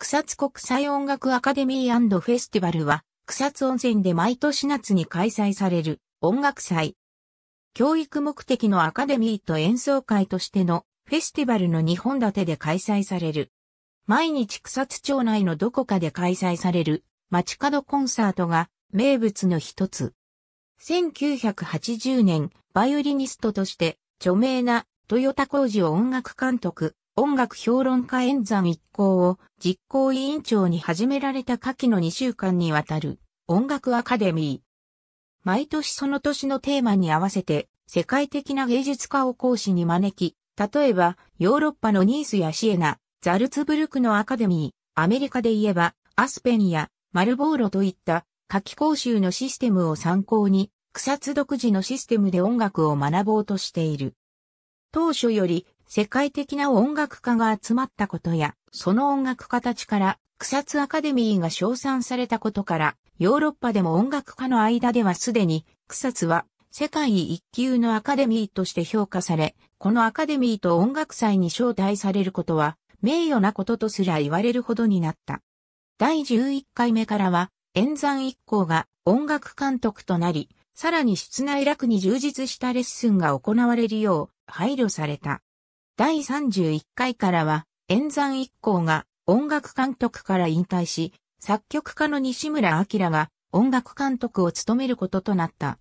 草津国際音楽アカデミーフェスティバルは、草津温泉で毎年夏に開催される音楽祭。教育目的のアカデミーと演奏会としてのフェスティバルの日本立てで開催される。毎日草津町内のどこかで開催される街角コンサートが名物の一つ。1980年、バイオリニストとして著名な豊田浩二を音楽監督、音楽評論家演山一行を実行委員長に始められた下記の2週間にわたる音楽アカデミー。毎年その年のテーマに合わせて世界的な芸術家を講師に招き、例えばヨーロッパのニースやシエナ、ザルツブルクのアカデミー、アメリカで言えばアスペンやマルボーロといった夏記講習のシステムを参考に草津独自のシステムで音楽を学ぼうとしている。当初より世界的な音楽家が集まったことや、その音楽家たちから草津アカデミーが称賛されたことから、ヨーロッパでも音楽家の間ではすでに、草津は世界一級のアカデミーとして評価され、このアカデミーと音楽祭に招待されることは、名誉なこととすら言われるほどになった。第11回目からは、演算一行が音楽監督となり、さらに室内楽に充実したレッスンが行われるよう配慮された。第31回からは、演山一行が音楽監督から引退し、作曲家の西村明が音楽監督を務めることとなった。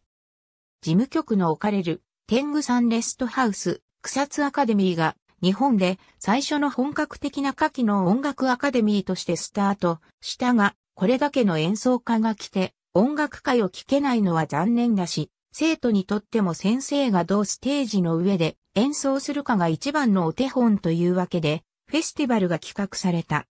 事務局の置かれる天狗山レストハウス草津アカデミーが日本で最初の本格的な夏季の音楽アカデミーとしてスタートしたが、これだけの演奏家が来て音楽会を聴けないのは残念だし、生徒にとっても先生がどうステージの上で演奏するかが一番のお手本というわけで、フェスティバルが企画された。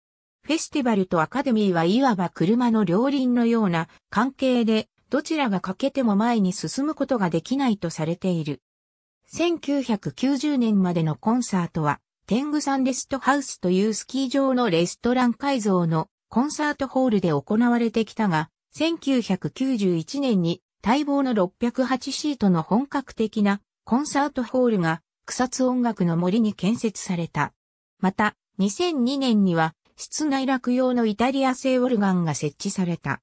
フェスティバルとアカデミーはいわば車の両輪のような関係で、どちらが欠けても前に進むことができないとされている。1990年までのコンサートは、天狗山レストハウスというスキー場のレストラン改造のコンサートホールで行われてきたが、1991年に待望の608シートの本格的なコンサートホールが草津音楽の森に建設された。また、2002年には室内楽用のイタリア製オルガンが設置された。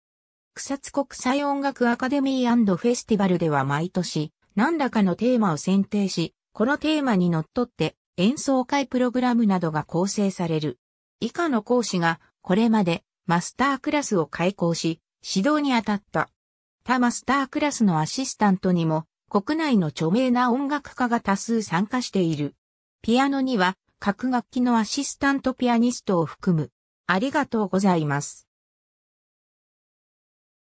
草津国際音楽アカデミーフェスティバルでは毎年何らかのテーマを選定し、このテーマにのっとって演奏会プログラムなどが構成される。以下の講師がこれまでマスタークラスを開講し、指導に当たった。他マスタークラスのアシスタントにも、国内の著名な音楽家が多数参加している。ピアノには、各楽器のアシスタントピアニストを含む。ありがとうございます。